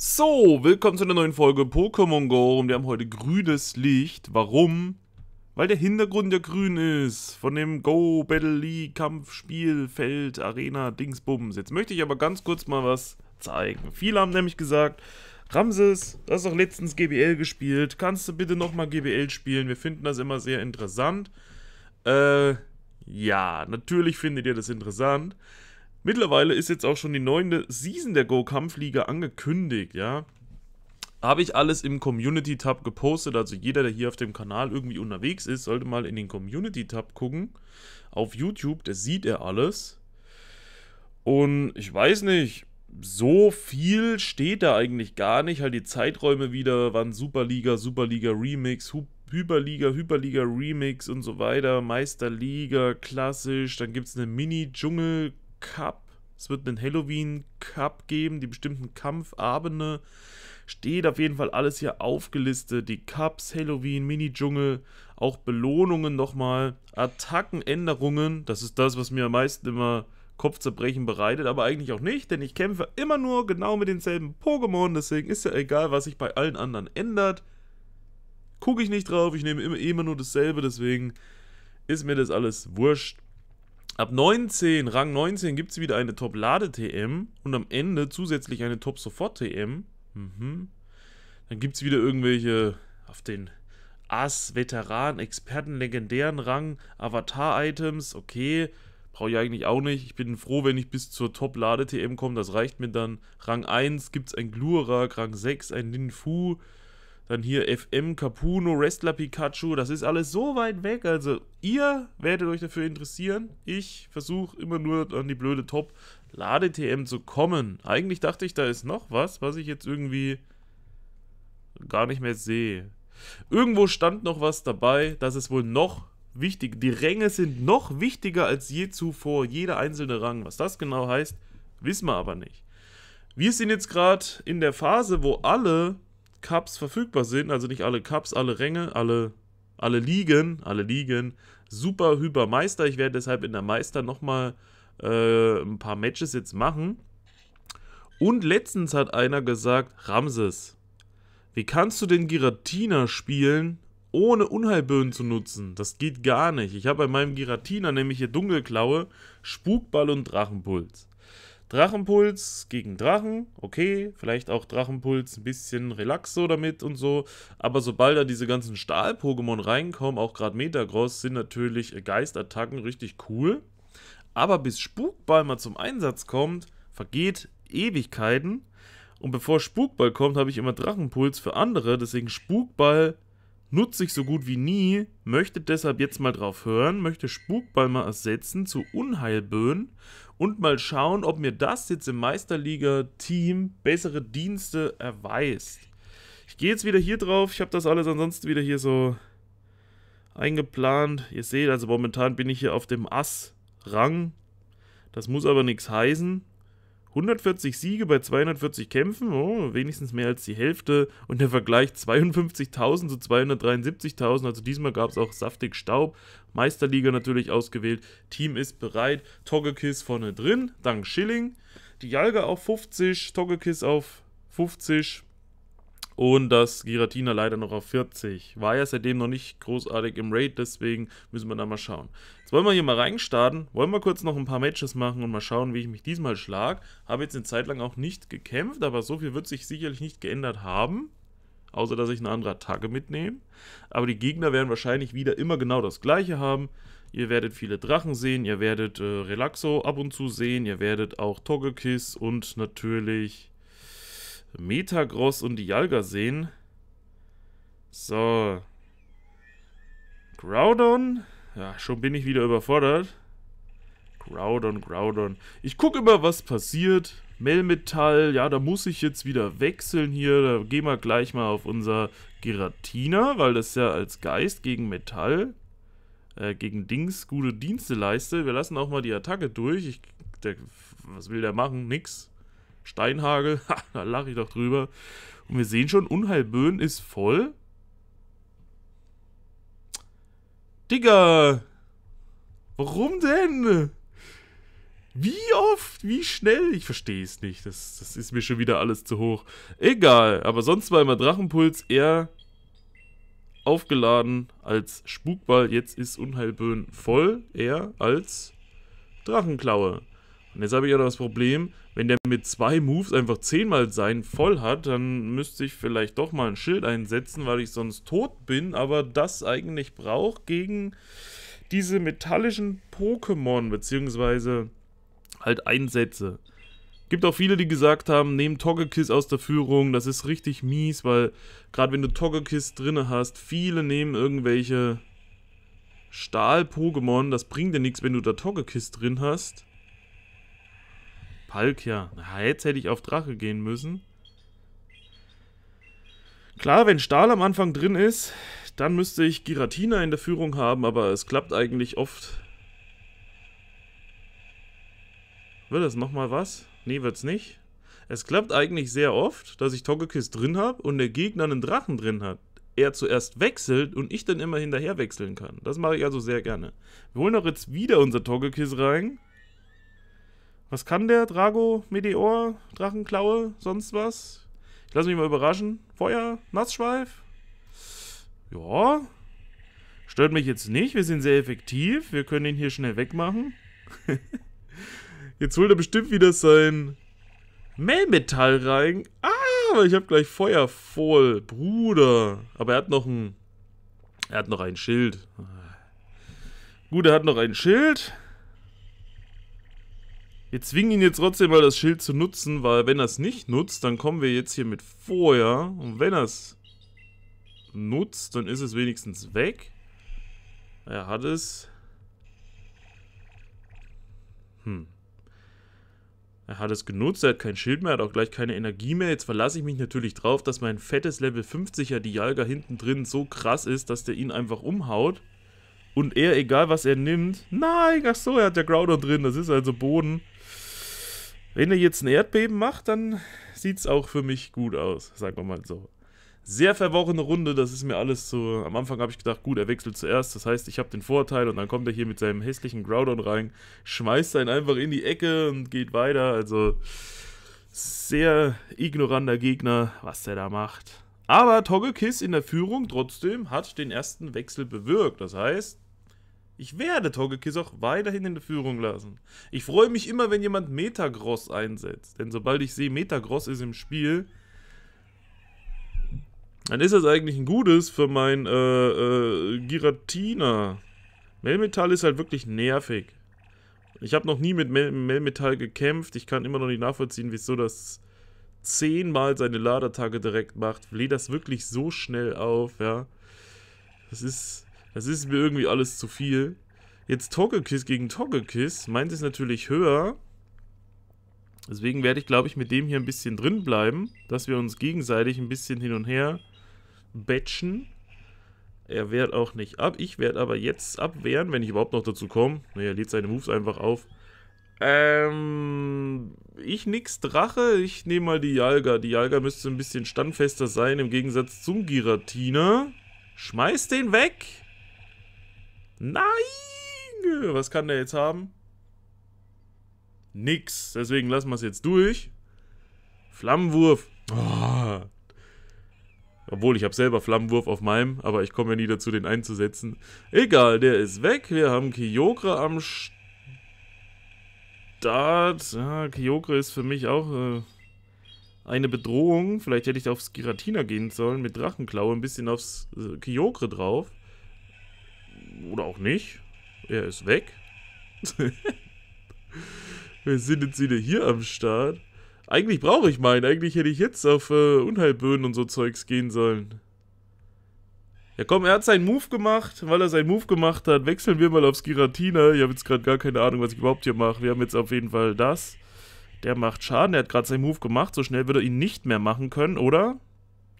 So, willkommen zu einer neuen Folge Pokémon Go und wir haben heute grünes Licht. Warum? Weil der Hintergrund ja grün ist von dem Go Battle League Kampfspiel Feld Arena Dingsbums. Jetzt möchte ich aber ganz kurz mal was zeigen. Viele haben nämlich gesagt, Ramses, du hast doch letztens GBL gespielt, kannst du bitte nochmal GBL spielen? Wir finden das immer sehr interessant. Äh, ja, natürlich findet ihr das interessant. Mittlerweile ist jetzt auch schon die neunte Season der Go-Kampfliga angekündigt, ja. Habe ich alles im Community-Tab gepostet, also jeder, der hier auf dem Kanal irgendwie unterwegs ist, sollte mal in den Community-Tab gucken. Auf YouTube, da sieht er alles. Und ich weiß nicht, so viel steht da eigentlich gar nicht. Halt die Zeiträume wieder waren Superliga, Superliga Remix, Hyperliga, Hyperliga Remix und so weiter, Meisterliga, klassisch. Dann gibt es eine Mini-Dschungel- Cup. Es wird einen Halloween Cup geben, die bestimmten Kampfabende. Steht auf jeden Fall alles hier aufgelistet. Die Cups, Halloween, Mini-Dschungel, auch Belohnungen nochmal, Attackenänderungen. Das ist das, was mir am meisten immer Kopfzerbrechen bereitet, aber eigentlich auch nicht, denn ich kämpfe immer nur genau mit denselben Pokémon, deswegen ist ja egal, was sich bei allen anderen ändert. Gucke ich nicht drauf, ich nehme immer, immer nur dasselbe, deswegen ist mir das alles wurscht. Ab 19, Rang 19, gibt es wieder eine Top-Lade-TM und am Ende zusätzlich eine Top-Sofort-TM. Mhm. Dann gibt es wieder irgendwelche auf den Ass, Veteran, Experten, legendären Rang, Avatar-Items. Okay, brauche ich eigentlich auch nicht. Ich bin froh, wenn ich bis zur Top-Lade-TM komme, das reicht mir dann. Rang 1 gibt es ein Glurak, Rang 6 ein Ninfu. Dann hier FM, Capuno, Wrestler Pikachu, das ist alles so weit weg. Also ihr werdet euch dafür interessieren. Ich versuche immer nur an die blöde Top-Lade-TM zu kommen. Eigentlich dachte ich, da ist noch was, was ich jetzt irgendwie gar nicht mehr sehe. Irgendwo stand noch was dabei, dass es wohl noch wichtig, die Ränge sind noch wichtiger als je zuvor, jeder einzelne Rang. Was das genau heißt, wissen wir aber nicht. Wir sind jetzt gerade in der Phase, wo alle Cups verfügbar sind, also nicht alle Cups, alle Ränge, alle, alle Ligen, alle Ligen, super hyper Meister. Ich werde deshalb in der Meister nochmal äh, ein paar Matches jetzt machen. Und letztens hat einer gesagt, Ramses, wie kannst du den Giratina spielen, ohne Unheilböen zu nutzen? Das geht gar nicht. Ich habe bei meinem Giratina nämlich hier Dunkelklaue, Spukball und Drachenpuls. Drachenpuls gegen Drachen, okay, vielleicht auch Drachenpuls ein bisschen relaxo damit und so, aber sobald da diese ganzen Stahl-Pokémon reinkommen, auch gerade Metagross, sind natürlich Geistattacken richtig cool. Aber bis Spukball mal zum Einsatz kommt, vergeht Ewigkeiten. Und bevor Spukball kommt, habe ich immer Drachenpuls für andere, deswegen Spukball nutze ich so gut wie nie, möchte deshalb jetzt mal drauf hören, möchte Spukball mal ersetzen zu Unheilböen und mal schauen, ob mir das jetzt im Meisterliga-Team bessere Dienste erweist. Ich gehe jetzt wieder hier drauf. Ich habe das alles ansonsten wieder hier so eingeplant. Ihr seht, also momentan bin ich hier auf dem Ass-Rang. Das muss aber nichts heißen, 140 Siege bei 240 Kämpfen, oh, wenigstens mehr als die Hälfte. Und der Vergleich 52.000 zu 273.000, also diesmal gab es auch saftig Staub. Meisterliga natürlich ausgewählt, Team ist bereit, Togekiss vorne drin, dank Schilling. Die Jalga auf 50, Togekiss auf 50, und das Giratina leider noch auf 40. War ja seitdem noch nicht großartig im Raid, deswegen müssen wir da mal schauen. Jetzt wollen wir hier mal reinstarten, wollen wir kurz noch ein paar Matches machen und mal schauen, wie ich mich diesmal schlage. Habe jetzt eine Zeit lang auch nicht gekämpft, aber so viel wird sich sicherlich nicht geändert haben. Außer, dass ich eine andere Attacke mitnehme. Aber die Gegner werden wahrscheinlich wieder immer genau das gleiche haben. Ihr werdet viele Drachen sehen, ihr werdet äh, Relaxo ab und zu sehen, ihr werdet auch Togekiss und natürlich Metagross und die Dialga sehen. So. Groudon. Ja, schon bin ich wieder überfordert. Groudon, Groudon. Ich gucke immer, was passiert. Melmetall, ja, da muss ich jetzt wieder wechseln hier. Da gehen wir gleich mal auf unser Giratina, weil das ja als Geist gegen Metall, äh, gegen Dings gute Dienste leistet. Wir lassen auch mal die Attacke durch. Ich, der, was will der machen? Nix. Steinhagel, ha, da lache ich doch drüber. Und wir sehen schon, Unheilböen ist voll. Digga! Warum denn? Wie oft? Wie schnell? Ich verstehe es nicht. Das, das ist mir schon wieder alles zu hoch. Egal, aber sonst war immer Drachenpuls eher aufgeladen als Spukball. Jetzt ist Unheilböen voll, eher als Drachenklaue. Und jetzt habe ich ja das Problem, wenn der mit zwei Moves einfach zehnmal sein voll hat, dann müsste ich vielleicht doch mal ein Schild einsetzen, weil ich sonst tot bin, aber das eigentlich brauche gegen diese metallischen Pokémon, beziehungsweise halt Einsätze. Gibt auch viele, die gesagt haben, nehmen Togekiss aus der Führung, das ist richtig mies, weil gerade wenn du Togekiss drinne hast, viele nehmen irgendwelche Stahl-Pokémon, das bringt dir nichts, wenn du da Togekiss drin hast. Palkia. Na, jetzt hätte ich auf Drache gehen müssen. Klar, wenn Stahl am Anfang drin ist, dann müsste ich Giratina in der Führung haben, aber es klappt eigentlich oft. Wird das nochmal was? Nee, wird's nicht. Es klappt eigentlich sehr oft, dass ich Togekiss drin habe und der Gegner einen Drachen drin hat. Er zuerst wechselt und ich dann immer hinterher wechseln kann. Das mache ich also sehr gerne. Wir holen auch jetzt wieder unser Togekiss rein. Was kann der? Drago, Meteor, Drachenklaue, sonst was? Ich lasse mich mal überraschen. Feuer, Nassschweif. Ja. Stört mich jetzt nicht. Wir sind sehr effektiv. Wir können ihn hier schnell wegmachen. jetzt holt er bestimmt wieder sein Mähmetall rein. Ah, aber ich habe gleich Feuer voll. Bruder. Aber er hat noch ein... Er hat noch ein Schild. Gut, er hat noch ein Schild. Wir zwingen ihn jetzt trotzdem mal das Schild zu nutzen, weil wenn er es nicht nutzt, dann kommen wir jetzt hier mit Feuer. Und wenn er es nutzt, dann ist es wenigstens weg. Er hat es. Hm. Er hat es genutzt, er hat kein Schild mehr, hat auch gleich keine Energie mehr. Jetzt verlasse ich mich natürlich drauf, dass mein fettes Level 50er Dialga hinten drin so krass ist, dass der ihn einfach umhaut. Und er, egal was er nimmt... Nein, ach so, er hat ja Groudon drin, das ist also Boden. Wenn er jetzt ein Erdbeben macht, dann sieht es auch für mich gut aus, sagen wir mal so. Sehr verworrene Runde, das ist mir alles so. Am Anfang habe ich gedacht, gut, er wechselt zuerst, das heißt, ich habe den Vorteil und dann kommt er hier mit seinem hässlichen Groudon rein, schmeißt einen einfach in die Ecke und geht weiter. Also sehr ignoranter Gegner, was der da macht. Aber Togekiss in der Führung trotzdem hat den ersten Wechsel bewirkt. Das heißt, ich werde Togekiss auch weiterhin in der Führung lassen. Ich freue mich immer, wenn jemand Metagross einsetzt. Denn sobald ich sehe, Metagross ist im Spiel, dann ist das eigentlich ein gutes für mein äh, äh, Giratina. Melmetall ist halt wirklich nervig. Ich habe noch nie mit Mel Melmetal gekämpft. Ich kann immer noch nicht nachvollziehen, wieso das zehnmal seine Ladertage direkt macht. Lädt das wirklich so schnell auf, ja. Das ist das ist mir irgendwie alles zu viel. Jetzt Togekiss gegen Togekiss. Meins ist natürlich höher. Deswegen werde ich, glaube ich, mit dem hier ein bisschen drin bleiben, dass wir uns gegenseitig ein bisschen hin und her batchen. Er wehrt auch nicht ab. Ich werde aber jetzt abwehren, wenn ich überhaupt noch dazu komme. Naja, er lädt seine Moves einfach auf. Ähm, ich nix Drache, ich nehme mal die Jalga. Die Jalga müsste ein bisschen standfester sein im Gegensatz zum Giratina. Schmeiß den weg! Nein! Was kann der jetzt haben? Nix. Deswegen lassen wir es jetzt durch. Flammenwurf. Oh. Ah. Obwohl, ich habe selber Flammenwurf auf meinem, aber ich komme ja nie dazu, den einzusetzen. Egal, der ist weg. Wir haben Kyokra am Start. Ja, Kyokra ist für mich auch äh, eine Bedrohung. Vielleicht hätte ich da aufs Giratina gehen sollen mit Drachenklaue, ein bisschen aufs äh, Kyokra drauf. Oder auch nicht. Er ist weg. Wir sind jetzt wieder hier am Start. Eigentlich brauche ich meinen. Eigentlich hätte ich jetzt auf äh, Unheilböden und so Zeugs gehen sollen. Ja komm, er hat seinen Move gemacht. Weil er seinen Move gemacht hat, wechseln wir mal aufs Giratina. Ich habe jetzt gerade gar keine Ahnung, was ich überhaupt hier mache. Wir haben jetzt auf jeden Fall das. Der macht Schaden. Er hat gerade seinen Move gemacht. So schnell wird er ihn nicht mehr machen können, oder?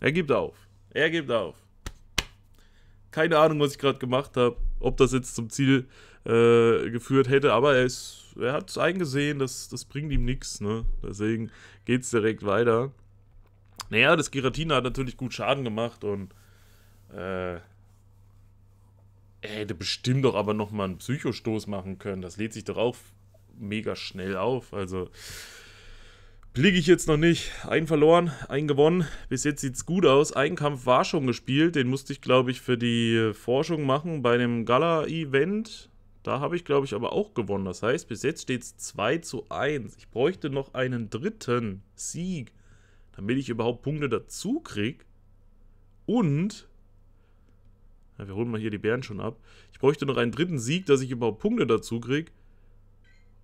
Er gibt auf. Er gibt auf keine Ahnung, was ich gerade gemacht habe, ob das jetzt zum Ziel äh, geführt hätte, aber er, er hat es eingesehen, das, das bringt ihm nichts. Ne? Deswegen geht es direkt weiter. Naja, das Giratina hat natürlich gut Schaden gemacht und äh, er hätte bestimmt doch aber nochmal einen Psychostoß machen können. Das lädt sich doch auch mega schnell auf. Also Liege ich jetzt noch nicht. Einen verloren, einen gewonnen. Bis jetzt sieht es gut aus. Ein Kampf war schon gespielt. Den musste ich, glaube ich, für die Forschung machen bei dem Gala-Event. Da habe ich, glaube ich, aber auch gewonnen. Das heißt, bis jetzt steht es 2 zu 1. Ich bräuchte noch einen dritten Sieg, damit ich überhaupt Punkte dazu kriege. Und ja, wir holen mal hier die Bären schon ab. Ich bräuchte noch einen dritten Sieg, dass ich überhaupt Punkte dazu kriege.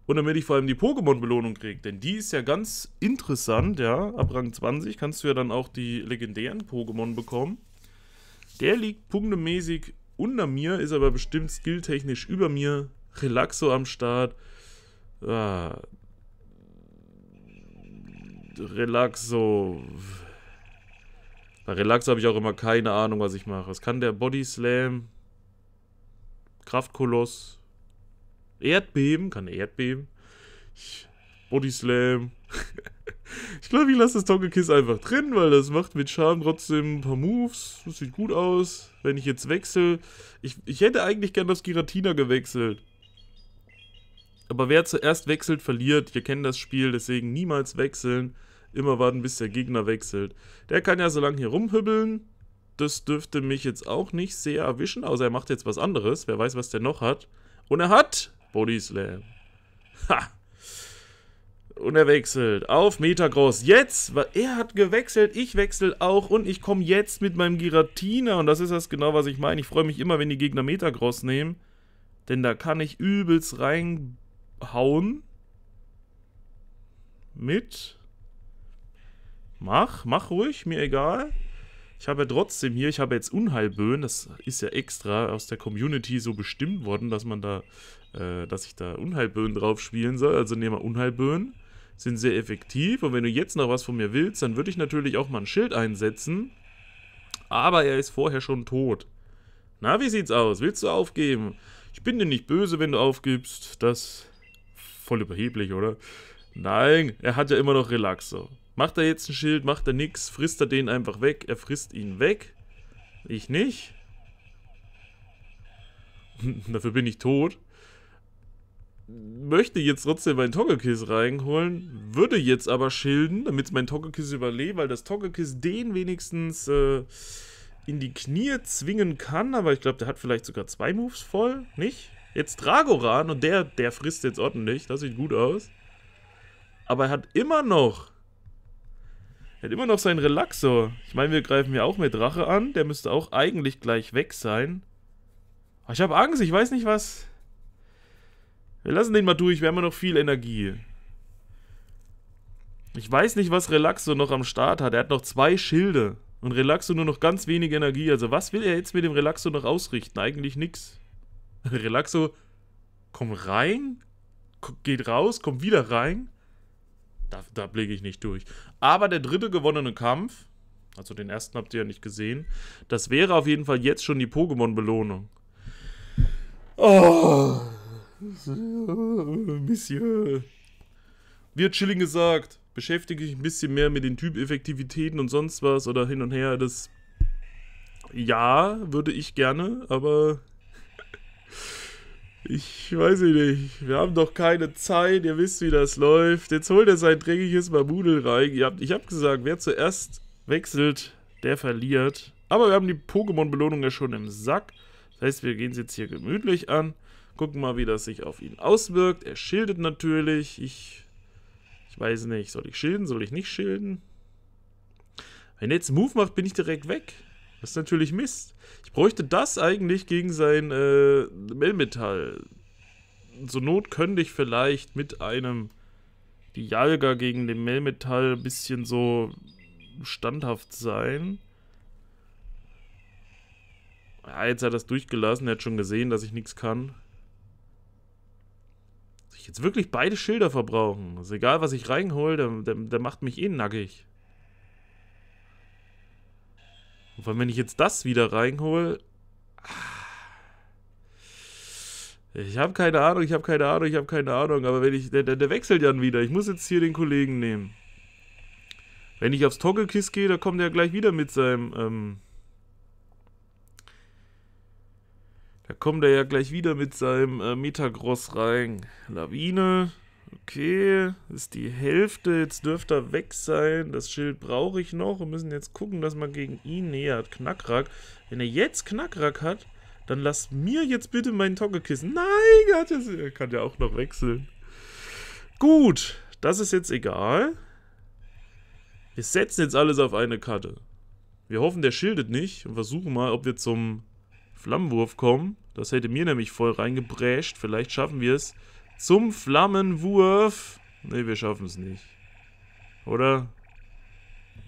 Und damit ich vor allem die Pokémon-Belohnung kriege, denn die ist ja ganz interessant, ja. Ab Rang 20 kannst du ja dann auch die legendären Pokémon bekommen. Der liegt punktemäßig unter mir, ist aber bestimmt skilltechnisch über mir. Relaxo am Start. Ah. Relaxo. Bei Relaxo habe ich auch immer keine Ahnung, was ich mache. Was kann der Body Slam? Kraftkoloss. Erdbeben, kann Erdbeben. Ich, Body Slam. ich glaube, ich lasse das Togekiss einfach drin, weil das macht mit Charme trotzdem ein paar Moves. Das sieht gut aus. Wenn ich jetzt wechsle. Ich, ich hätte eigentlich gern das Giratina gewechselt. Aber wer zuerst wechselt, verliert. Wir kennen das Spiel, deswegen niemals wechseln. Immer warten, bis der Gegner wechselt. Der kann ja so lange hier rumhübbeln. Das dürfte mich jetzt auch nicht sehr erwischen, außer er macht jetzt was anderes. Wer weiß, was der noch hat. Und er hat Body Slam. Ha! Und er wechselt auf Metagross. Jetzt, er hat gewechselt, ich wechsle auch und ich komme jetzt mit meinem Giratina. Und das ist das genau, was ich meine. Ich freue mich immer, wenn die Gegner Metagross nehmen. Denn da kann ich übelst reinhauen. Mit. Mach, mach ruhig, mir egal. Ich habe ja trotzdem hier, ich habe jetzt Unheilböen, das ist ja extra aus der Community so bestimmt worden, dass man da äh, dass ich da Unheilböen drauf spielen soll. Also nehmen wir Unheilböen. Sind sehr effektiv. Und wenn du jetzt noch was von mir willst, dann würde ich natürlich auch mal ein Schild einsetzen. Aber er ist vorher schon tot. Na, wie sieht's aus? Willst du aufgeben? Ich bin dir nicht böse, wenn du aufgibst. Das voll überheblich, oder? Nein, er hat ja immer noch Relaxo. Macht er jetzt ein Schild, macht er nix, frisst er den einfach weg, er frisst ihn weg. Ich nicht. Dafür bin ich tot möchte jetzt trotzdem meinen Toggekiss reinholen, würde jetzt aber schilden, damit es mein Toggekiss überlebt, weil das Toggekiss den wenigstens äh, in die Knie zwingen kann, aber ich glaube, der hat vielleicht sogar zwei Moves voll, nicht? Jetzt Dragoran und der, der frisst jetzt ordentlich, das sieht gut aus. Aber er hat immer noch, er hat immer noch seinen Relaxo. Ich meine, wir greifen ja auch mit Drache an, der müsste auch eigentlich gleich weg sein. Aber ich habe Angst, ich weiß nicht, was wir lassen den mal durch, wir haben ja noch viel Energie. Ich weiß nicht, was Relaxo noch am Start hat. Er hat noch zwei Schilde. Und Relaxo nur noch ganz wenig Energie. Also was will er jetzt mit dem Relaxo noch ausrichten? Eigentlich nichts. Relaxo, komm rein, geht raus, komm wieder rein. Da, da blicke ich nicht durch. Aber der dritte gewonnene Kampf, also den ersten habt ihr ja nicht gesehen, das wäre auf jeden Fall jetzt schon die Pokémon-Belohnung. Oh, Monsieur. Wie hat Chilling gesagt, beschäftige ich ein bisschen mehr mit den Typ-Effektivitäten und sonst was oder hin und her. Das. Ja, würde ich gerne, aber. Ich weiß nicht, wir haben doch keine Zeit, ihr wisst, wie das läuft. Jetzt holt er sein dreckiges Mamudel rein. ich hab gesagt, wer zuerst wechselt, der verliert. Aber wir haben die Pokémon-Belohnung ja schon im Sack. Das heißt, wir gehen es jetzt hier gemütlich an. Gucken mal, wie das sich auf ihn auswirkt. Er schildet natürlich. Ich, ich weiß nicht, soll ich schilden, soll ich nicht schilden? Wenn er jetzt Move macht, bin ich direkt weg. Das ist natürlich Mist. Ich bräuchte das eigentlich gegen sein äh, Melmetall. Zur Not könnte ich vielleicht mit einem Dialga gegen den Melmetall ein bisschen so standhaft sein. Ja, jetzt hat er es durchgelassen. Er hat schon gesehen, dass ich nichts kann ich jetzt wirklich beide Schilder verbrauchen? Ist also egal, was ich reinhole, der, der, der macht mich eh nackig. Und wenn ich jetzt das wieder reinhole... Ah, ich habe keine Ahnung, ich habe keine Ahnung, ich habe keine Ahnung. Aber wenn ich, der, der, der, wechselt ja wieder. Ich muss jetzt hier den Kollegen nehmen. Wenn ich aufs Toggle-Kiss gehe, da kommt er gleich wieder mit seinem ähm, Da kommt er ja gleich wieder mit seinem äh, Metagross rein. Lawine. Okay, ist die Hälfte. Jetzt dürfte er weg sein. Das Schild brauche ich noch. Wir müssen jetzt gucken, dass man gegen ihn nähert. Knackrack. Wenn er jetzt Knackrack hat, dann lass mir jetzt bitte meinen Toggekissen. Nein, er, hat Gott, er kann ja auch noch wechseln. Gut, das ist jetzt egal. Wir setzen jetzt alles auf eine Karte. Wir hoffen, der schildet nicht und versuchen mal, ob wir zum Flammenwurf kommen. Das hätte mir nämlich voll reingebräscht. Vielleicht schaffen wir es zum Flammenwurf. Ne, wir schaffen es nicht. Oder?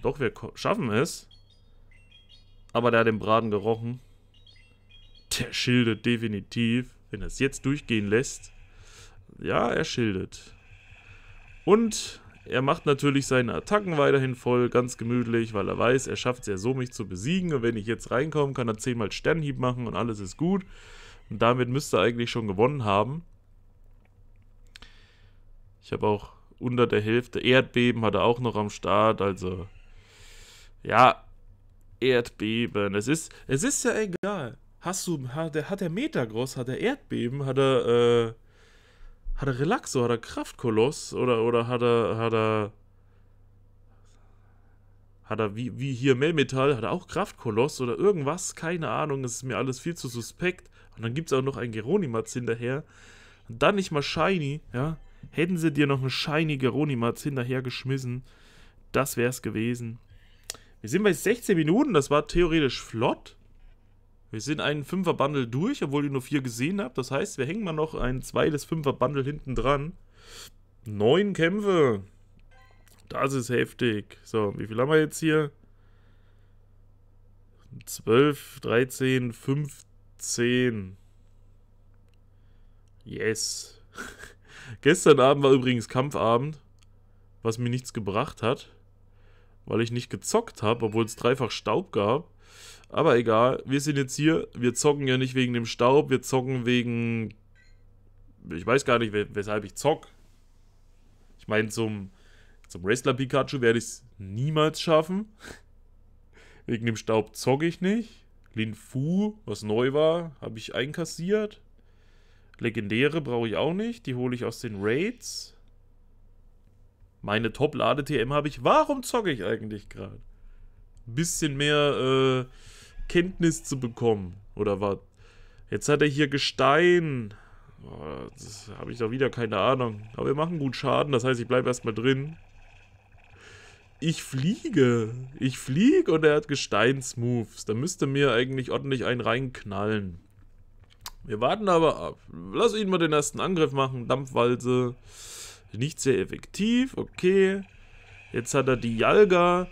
Doch, wir schaffen es. Aber der hat den Braten gerochen. Der schildert definitiv. Wenn er es jetzt durchgehen lässt. Ja, er schildert. Und er macht natürlich seine Attacken weiterhin voll, ganz gemütlich, weil er weiß, er schafft es ja so, mich zu besiegen. Und wenn ich jetzt reinkomme, kann er 10 mal Sternhieb machen und alles ist gut. Und damit müsste er eigentlich schon gewonnen haben. Ich habe auch unter der Hälfte. Erdbeben hat er auch noch am Start. Also, ja, Erdbeben. Es ist, es ist ja egal. Hast du, hat, hat er Metagross, hat er Erdbeben, hat er, äh, hat er Relaxo, hat er Kraftkoloss oder, oder hat er, hat er. Hat er wie, wie hier Melmetall? hat er auch Kraftkoloss oder irgendwas? Keine Ahnung, es ist mir alles viel zu suspekt. Und dann gibt es auch noch einen Geronimatz hinterher. Und dann nicht mal Shiny, ja? Hätten sie dir noch einen Shiny Geronimatz hinterher geschmissen, das wär's gewesen. Wir sind bei 16 Minuten, das war theoretisch flott. Wir sind einen Fünfer-Bundle durch, obwohl ihr nur vier gesehen habt. Das heißt, wir hängen mal noch ein zweites Fünfer-Bundle hinten dran. Neun Kämpfe. Das ist heftig. So, wie viel haben wir jetzt hier? 12, 13, 15. Yes. Gestern Abend war übrigens Kampfabend, was mir nichts gebracht hat, weil ich nicht gezockt habe, obwohl es dreifach Staub gab. Aber egal, wir sind jetzt hier. Wir zocken ja nicht wegen dem Staub, wir zocken wegen. Ich weiß gar nicht, weshalb ich zock. Ich meine, zum, zum Wrestler Pikachu werde ich es niemals schaffen. wegen dem Staub zocke ich nicht. Lin Fu, was neu war, habe ich einkassiert. Legendäre brauche ich auch nicht. Die hole ich aus den Raids. Meine Top-Lade-TM habe ich. Warum zocke ich eigentlich gerade? Bisschen mehr, äh, Kenntnis zu bekommen. Oder was? Jetzt hat er hier Gestein. Oh, das habe ich doch wieder keine Ahnung. Aber wir machen gut Schaden, das heißt, ich bleibe erstmal drin. Ich fliege. Ich fliege und er hat Gesteinsmoves. Da müsste mir eigentlich ordentlich einen reinknallen. Wir warten aber ab. Lass ihn mal den ersten Angriff machen. Dampfwalze. Nicht sehr effektiv. Okay. Jetzt hat er die Jalga.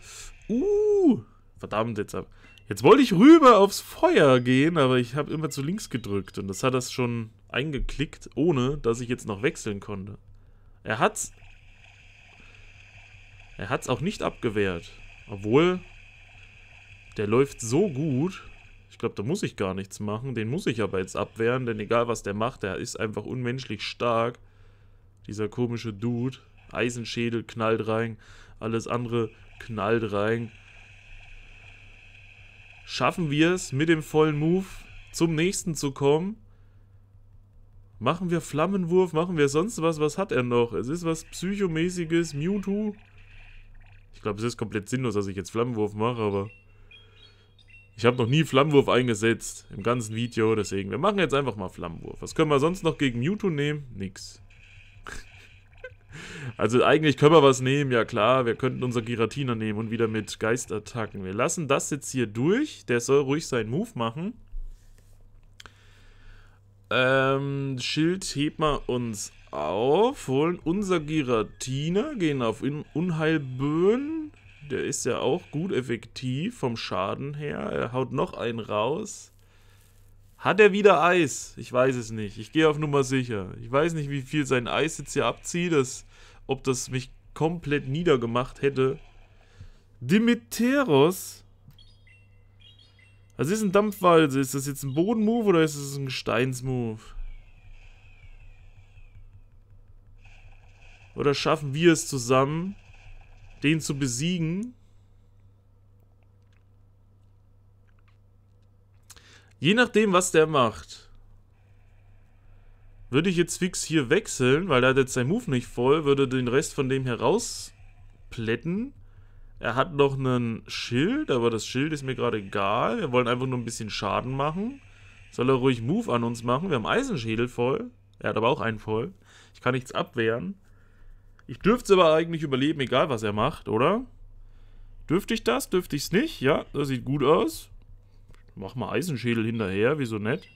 Uh. Verdammt, jetzt habe Jetzt wollte ich rüber aufs Feuer gehen, aber ich habe immer zu links gedrückt und das hat das schon eingeklickt, ohne dass ich jetzt noch wechseln konnte. Er hat's. Er hat's auch nicht abgewehrt. Obwohl, der läuft so gut. Ich glaube, da muss ich gar nichts machen. Den muss ich aber jetzt abwehren, denn egal was der macht, der ist einfach unmenschlich stark. Dieser komische Dude. Eisenschädel knallt rein. Alles andere knallt rein. Schaffen wir es, mit dem vollen Move zum nächsten zu kommen? Machen wir Flammenwurf, machen wir sonst was? Was hat er noch? Es ist was Psychomäßiges, Mewtwo. Ich glaube, es ist komplett sinnlos, dass ich jetzt Flammenwurf mache, aber... Ich habe noch nie Flammenwurf eingesetzt im ganzen Video, deswegen, wir machen jetzt einfach mal Flammenwurf. Was können wir sonst noch gegen Mewtwo nehmen? Nix. Also eigentlich können wir was nehmen, ja klar, wir könnten unser Giratina nehmen und wieder mit Geistattacken. Wir lassen das jetzt hier durch, der soll ruhig seinen Move machen. Ähm, Schild hebt man uns auf, holen unser Giratina, gehen auf Unheilböen. Der ist ja auch gut effektiv vom Schaden her. Er haut noch einen raus. Hat er wieder Eis? Ich weiß es nicht. Ich gehe auf Nummer sicher. Ich weiß nicht, wie viel sein Eis jetzt hier abzieht, das, ob das mich komplett niedergemacht hätte. Dimitteros? Was ist ein Dampfwalze? Ist das jetzt ein Bodenmove oder ist es ein Gesteinsmove? Oder schaffen wir es zusammen, den zu besiegen? Je nachdem, was der macht. Würde ich jetzt fix hier wechseln, weil er hat jetzt sein Move nicht voll, würde den Rest von dem herausplätten. Er hat noch einen Schild, aber das Schild ist mir gerade egal. Wir wollen einfach nur ein bisschen Schaden machen. Soll er ruhig Move an uns machen? Wir haben Eisenschädel voll. Er hat aber auch einen voll. Ich kann nichts abwehren. Ich dürfte es aber eigentlich überleben, egal was er macht, oder? Dürfte ich das? Dürfte ich es nicht? Ja, das sieht gut aus. Mach mal Eisenschädel hinterher, wieso nicht?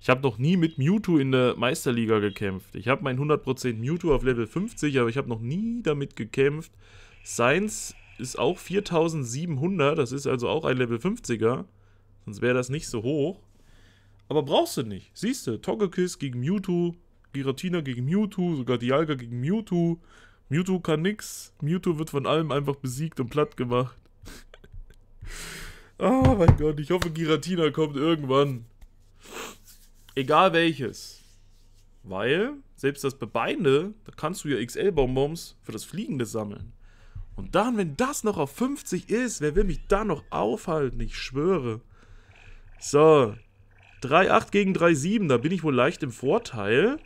Ich habe noch nie mit Mewtwo in der Meisterliga gekämpft. Ich habe mein 100% Mewtwo auf Level 50, aber ich habe noch nie damit gekämpft. Seins ist auch 4700, das ist also auch ein Level 50er. Sonst wäre das nicht so hoch. Aber brauchst du nicht. Siehst du, Togekiss gegen Mewtwo, Giratina gegen Mewtwo, sogar Dialga gegen Mewtwo. Mewtwo kann nix. Mewtwo wird von allem einfach besiegt und platt gemacht. Oh mein Gott, ich hoffe, Giratina kommt irgendwann. Egal welches. Weil, selbst das Bebeinde, da kannst du ja XL-Bonbons für das Fliegende sammeln. Und dann, wenn das noch auf 50 ist, wer will mich da noch aufhalten? Ich schwöre. So. 3-8 gegen 3-7, da bin ich wohl leicht im Vorteil.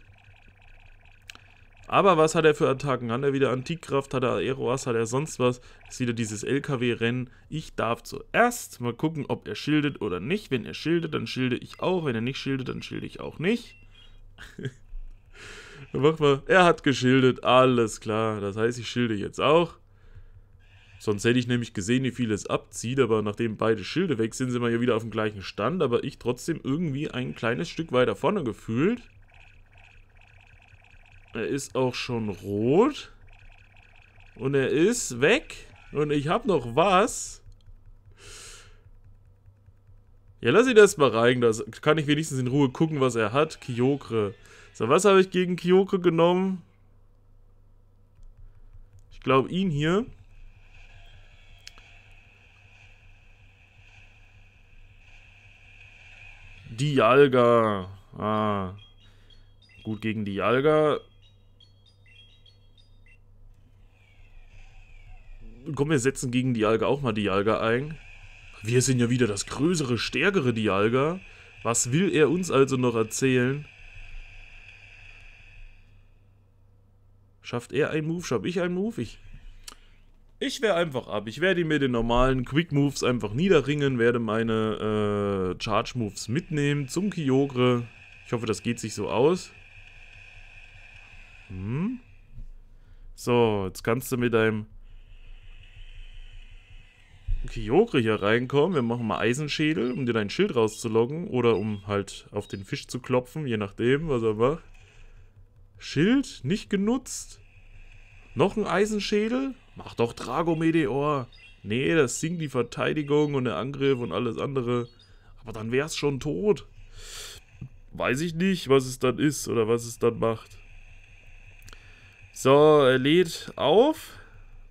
Aber was hat er für Attacken? Hat er wieder Antikkraft? Hat er Aeroas? Hat er sonst was? Ist wieder dieses LKW-Rennen. Ich darf zuerst mal gucken, ob er schildet oder nicht. Wenn er schildet, dann schilde ich auch. Wenn er nicht schildet, dann schilde ich auch nicht. Mach mal. er hat geschildet, alles klar. Das heißt, ich schilde jetzt auch. Sonst hätte ich nämlich gesehen, wie viel es abzieht, aber nachdem beide Schilde weg sind, sind wir ja wieder auf dem gleichen Stand, aber ich trotzdem irgendwie ein kleines Stück weiter vorne gefühlt. Er ist auch schon rot. Und er ist weg. Und ich habe noch was. Ja, lass ihn erstmal rein. Das kann ich wenigstens in Ruhe gucken, was er hat. Kyokre. So, was habe ich gegen Kyokre genommen? Ich glaube, ihn hier. Dialga. Ah. Gut gegen Dialga Komm, wir setzen gegen die Alga auch mal die Alga ein. Wir sind ja wieder das größere, stärkere Dialga. Was will er uns also noch erzählen? Schafft er einen Move? Schaff ich einen Move? Ich, ich wäre einfach ab. Ich werde mir den normalen Quick Moves einfach niederringen, werde meine äh, Charge Moves mitnehmen zum Kyogre. Ich hoffe, das geht sich so aus. Hm. So, jetzt kannst du mit deinem Kyogre hier reinkommen. Wir machen mal Eisenschädel, um dir dein Schild rauszulocken. Oder um halt auf den Fisch zu klopfen, je nachdem, was er macht. Schild nicht genutzt. Noch ein Eisenschädel? Mach doch Dragomedeor. Nee, das sinkt die Verteidigung und der Angriff und alles andere. Aber dann wär's schon tot. Weiß ich nicht, was es dann ist oder was es dann macht. So, er lädt auf.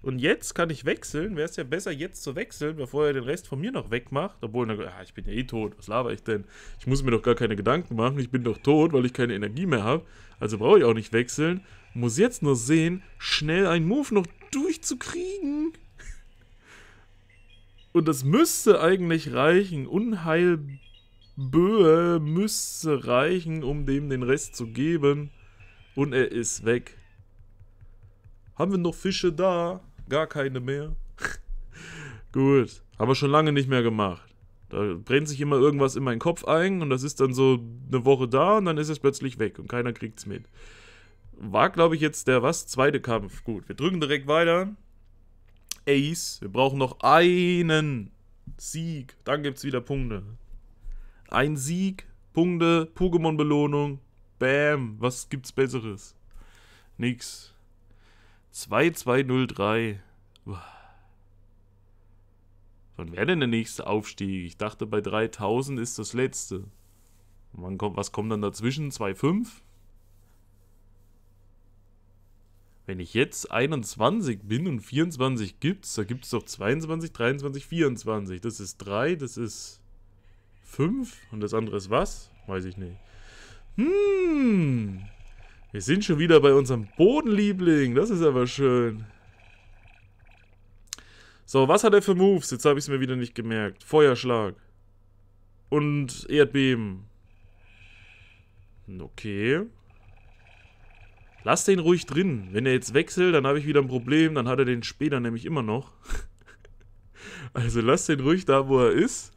Und jetzt kann ich wechseln. Wäre es ja besser, jetzt zu wechseln, bevor er den Rest von mir noch wegmacht. Obwohl, na, ah, ich bin ja eh tot. Was laber ich denn? Ich muss mir doch gar keine Gedanken machen. Ich bin doch tot, weil ich keine Energie mehr habe. Also brauche ich auch nicht wechseln. Muss jetzt nur sehen, schnell einen Move noch durchzukriegen. Und das müsste eigentlich reichen. Unheilböe müsste reichen, um dem den Rest zu geben. Und er ist weg. Haben wir noch Fische da? Gar keine mehr. Gut. Haben wir schon lange nicht mehr gemacht. Da brennt sich immer irgendwas in meinen Kopf ein und das ist dann so eine Woche da und dann ist es plötzlich weg und keiner kriegt's mit. War, glaube ich, jetzt der was? Zweite Kampf. Gut, wir drücken direkt weiter. Ace, wir brauchen noch einen Sieg. Dann gibt's wieder Punkte. Ein Sieg, Punkte, Pokémon-Belohnung. Bam, was gibt's Besseres? Nix. 2203. Wann wäre denn der nächste Aufstieg? Ich dachte, bei 3000 ist das letzte. Kommt, was kommt dann dazwischen? 2,5? Wenn ich jetzt 21 bin und 24 gibt es, da gibt es doch 22, 23, 24. Das ist 3, das ist 5 und das andere ist was? Weiß ich nicht. Hmm. Wir sind schon wieder bei unserem Bodenliebling. Das ist aber schön. So, was hat er für Moves? Jetzt habe ich es mir wieder nicht gemerkt. Feuerschlag. Und Erdbeben. Okay. Lass den ruhig drin. Wenn er jetzt wechselt, dann habe ich wieder ein Problem. Dann hat er den später nämlich immer noch. Also lass den ruhig da, wo er ist.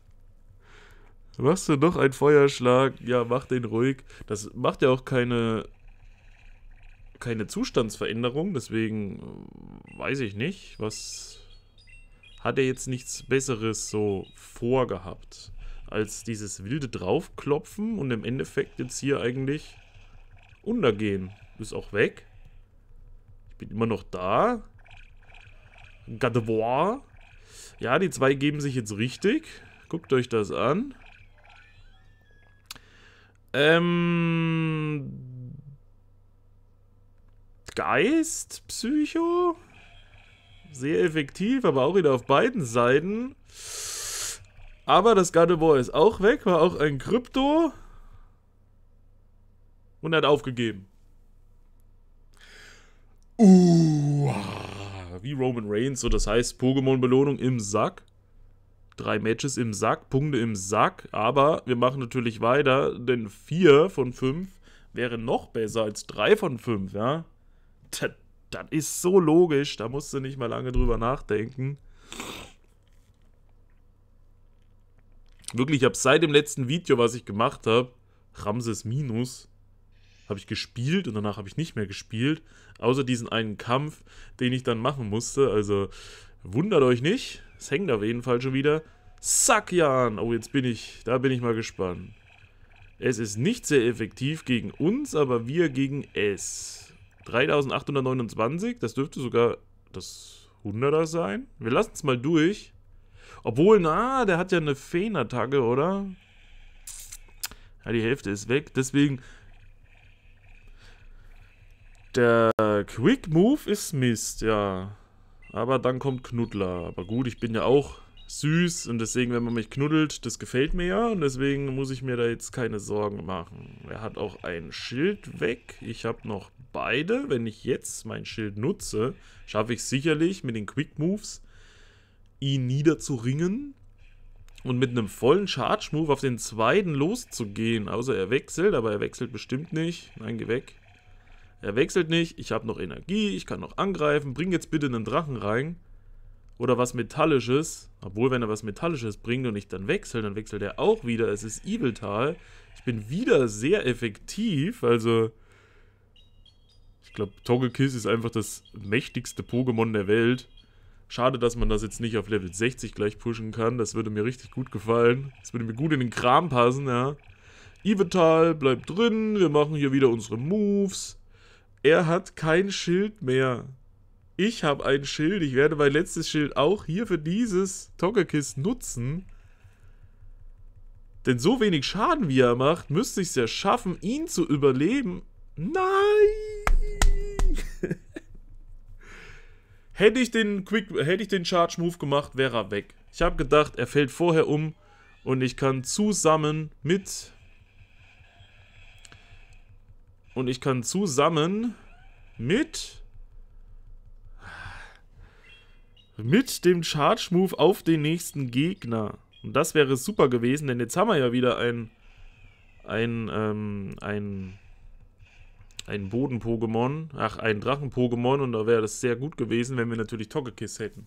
Machst du noch einen Feuerschlag? Ja, mach den ruhig. Das macht ja auch keine keine Zustandsveränderung, deswegen äh, weiß ich nicht, was hat er jetzt nichts Besseres so vorgehabt, als dieses wilde draufklopfen und im Endeffekt jetzt hier eigentlich untergehen. Ist auch weg. Ich bin immer noch da. God Ja, die zwei geben sich jetzt richtig. Guckt euch das an. Ähm Geist, Psycho. Sehr effektiv, aber auch wieder auf beiden Seiten. Aber das Gardevoir ist auch weg, war auch ein Krypto. Und hat aufgegeben. Uh, wie Roman Reigns, so das heißt Pokémon-Belohnung im Sack. Drei Matches im Sack, Punkte im Sack. Aber wir machen natürlich weiter, denn vier von fünf wäre noch besser als drei von fünf, ja das, das ist so logisch, da musst du nicht mal lange drüber nachdenken. Wirklich, ich habe seit dem letzten Video, was ich gemacht habe, Ramses Minus, habe ich gespielt und danach habe ich nicht mehr gespielt. Außer diesen einen Kampf, den ich dann machen musste. Also wundert euch nicht. Es hängt auf jeden Fall schon wieder. Sakyan! Oh, jetzt bin ich, da bin ich mal gespannt. Es ist nicht sehr effektiv gegen uns, aber wir gegen es. 3829, das dürfte sogar das 100er sein. Wir lassen es mal durch. Obwohl, na, der hat ja eine Feenattacke, oder? Ja, die Hälfte ist weg, deswegen... Der Quick Move ist Mist, ja. Aber dann kommt Knuddler. Aber gut, ich bin ja auch süß und deswegen, wenn man mich knuddelt, das gefällt mir ja und deswegen muss ich mir da jetzt keine Sorgen machen. Er hat auch ein Schild weg. Ich habe noch beide. Wenn ich jetzt mein Schild nutze, schaffe ich sicherlich mit den Quick Moves ihn niederzuringen und mit einem vollen Charge Move auf den zweiten loszugehen. Außer er wechselt, aber er wechselt bestimmt nicht. Nein, geh weg. Er wechselt nicht. Ich habe noch Energie, ich kann noch angreifen. Bring jetzt bitte einen Drachen rein oder was Metallisches, obwohl, wenn er was Metallisches bringt und ich dann wechsle, dann wechselt er auch wieder. Es ist Eviltal. Ich bin wieder sehr effektiv, also. Ich glaube, Togekiss ist einfach das mächtigste Pokémon der Welt. Schade, dass man das jetzt nicht auf Level 60 gleich pushen kann. Das würde mir richtig gut gefallen. Das würde mir gut in den Kram passen, ja. Ivetal bleibt drin. Wir machen hier wieder unsere Moves. Er hat kein Schild mehr. Ich habe ein Schild. Ich werde mein letztes Schild auch hier für dieses Togekiss nutzen. Denn so wenig Schaden, wie er macht, müsste ich es ja schaffen, ihn zu überleben. Nein! hätte ich den Quick, hätte ich den Charge Move gemacht, wäre er weg. Ich habe gedacht, er fällt vorher um und ich kann zusammen mit und ich kann zusammen mit mit dem Charge Move auf den nächsten Gegner. Und das wäre super gewesen, denn jetzt haben wir ja wieder ein, ein, ähm, ein, ein Boden-Pokémon, ach, ein Drachen-Pokémon und da wäre das sehr gut gewesen, wenn wir natürlich Togekiss hätten.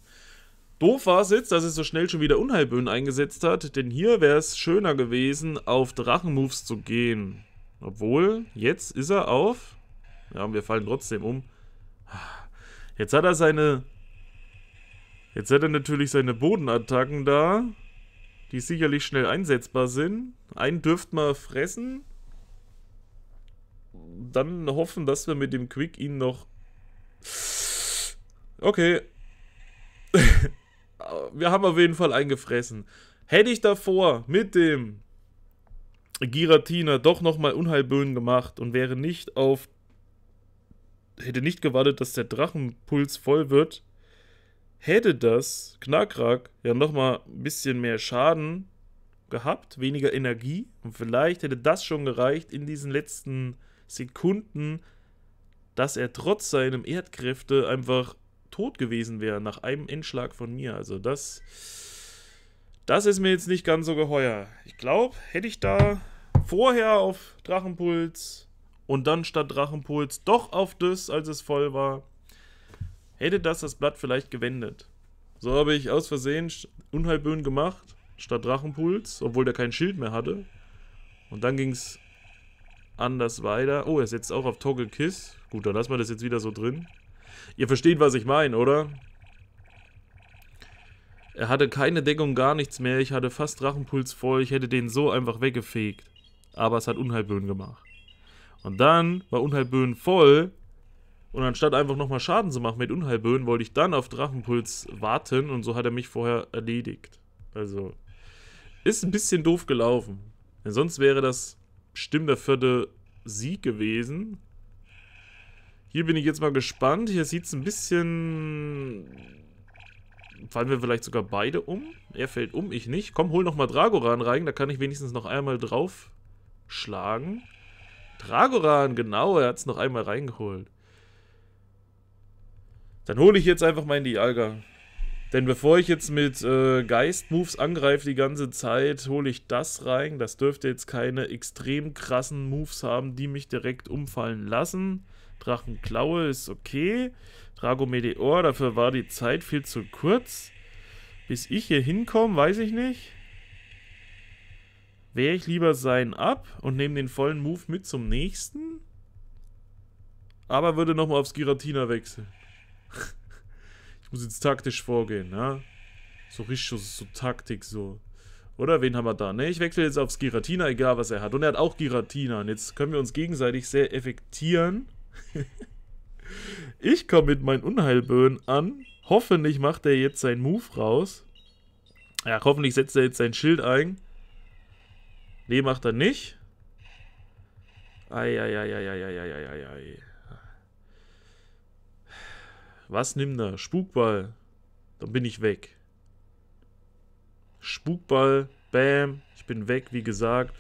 Doof war es jetzt, dass es so schnell schon wieder Unheilböen eingesetzt hat, denn hier wäre es schöner gewesen, auf Drachenmoves zu gehen. Obwohl, jetzt ist er auf... Ja, und wir fallen trotzdem um. Ah, jetzt hat er seine Jetzt hat er natürlich seine Bodenattacken da, die sicherlich schnell einsetzbar sind. Einen dürft man fressen. Dann hoffen, dass wir mit dem Quick ihn noch... Okay. wir haben auf jeden Fall eingefressen. Hätte ich davor mit dem Giratina doch nochmal Unheilböen gemacht und wäre nicht auf... Hätte nicht gewartet, dass der Drachenpuls voll wird, hätte das Knackrack ja nochmal ein bisschen mehr Schaden gehabt, weniger Energie. Und vielleicht hätte das schon gereicht in diesen letzten Sekunden, dass er trotz seinem Erdkräfte einfach tot gewesen wäre nach einem Endschlag von mir. Also das, das ist mir jetzt nicht ganz so geheuer. Ich glaube, hätte ich da vorher auf Drachenpuls und dann statt Drachenpuls doch auf das, als es voll war, Hätte das das Blatt vielleicht gewendet. So habe ich aus Versehen Unheilböen gemacht, statt Drachenpuls, obwohl der kein Schild mehr hatte. Und dann ging es anders weiter. Oh, er setzt auch auf Toggle Kiss. Gut, dann lassen wir das jetzt wieder so drin. Ihr versteht, was ich meine, oder? Er hatte keine Deckung, gar nichts mehr. Ich hatte fast Drachenpuls voll. Ich hätte den so einfach weggefegt. Aber es hat Unheilböen gemacht. Und dann war Unheilböen voll und anstatt einfach nochmal Schaden zu machen mit Unheilböen, wollte ich dann auf Drachenpuls warten und so hat er mich vorher erledigt. Also, ist ein bisschen doof gelaufen. Denn sonst wäre das bestimmt der vierte Sieg gewesen. Hier bin ich jetzt mal gespannt. Hier sieht es ein bisschen... Fallen wir vielleicht sogar beide um? Er fällt um, ich nicht. Komm, hol nochmal Dragoran rein. Da kann ich wenigstens noch einmal drauf schlagen. Dragoran, genau, er hat es noch einmal reingeholt. Dann hole ich jetzt einfach mal in die Alga. Denn bevor ich jetzt mit äh, Geist-Moves angreife die ganze Zeit, hole ich das rein. Das dürfte jetzt keine extrem krassen Moves haben, die mich direkt umfallen lassen. Drachenklaue ist okay. Drago Meteor, dafür war die Zeit viel zu kurz. Bis ich hier hinkomme, weiß ich nicht. Wäre ich lieber sein ab und nehme den vollen Move mit zum nächsten. Aber würde nochmal aufs Giratina wechseln. Ich muss jetzt taktisch vorgehen, ne? So richtig so Taktik, so. Oder? Wen haben wir da? Ne, ich wechsle jetzt aufs Giratina, egal was er hat. Und er hat auch Giratina. Und jetzt können wir uns gegenseitig sehr effektieren. ich komme mit meinen Unheilböen an. Hoffentlich macht er jetzt seinen Move raus. Ja, hoffentlich setzt er jetzt sein Schild ein. Ne, macht er nicht. Eieieiei. Was nimmt er? Spukball. Dann bin ich weg. Spukball. Bam. Ich bin weg, wie gesagt.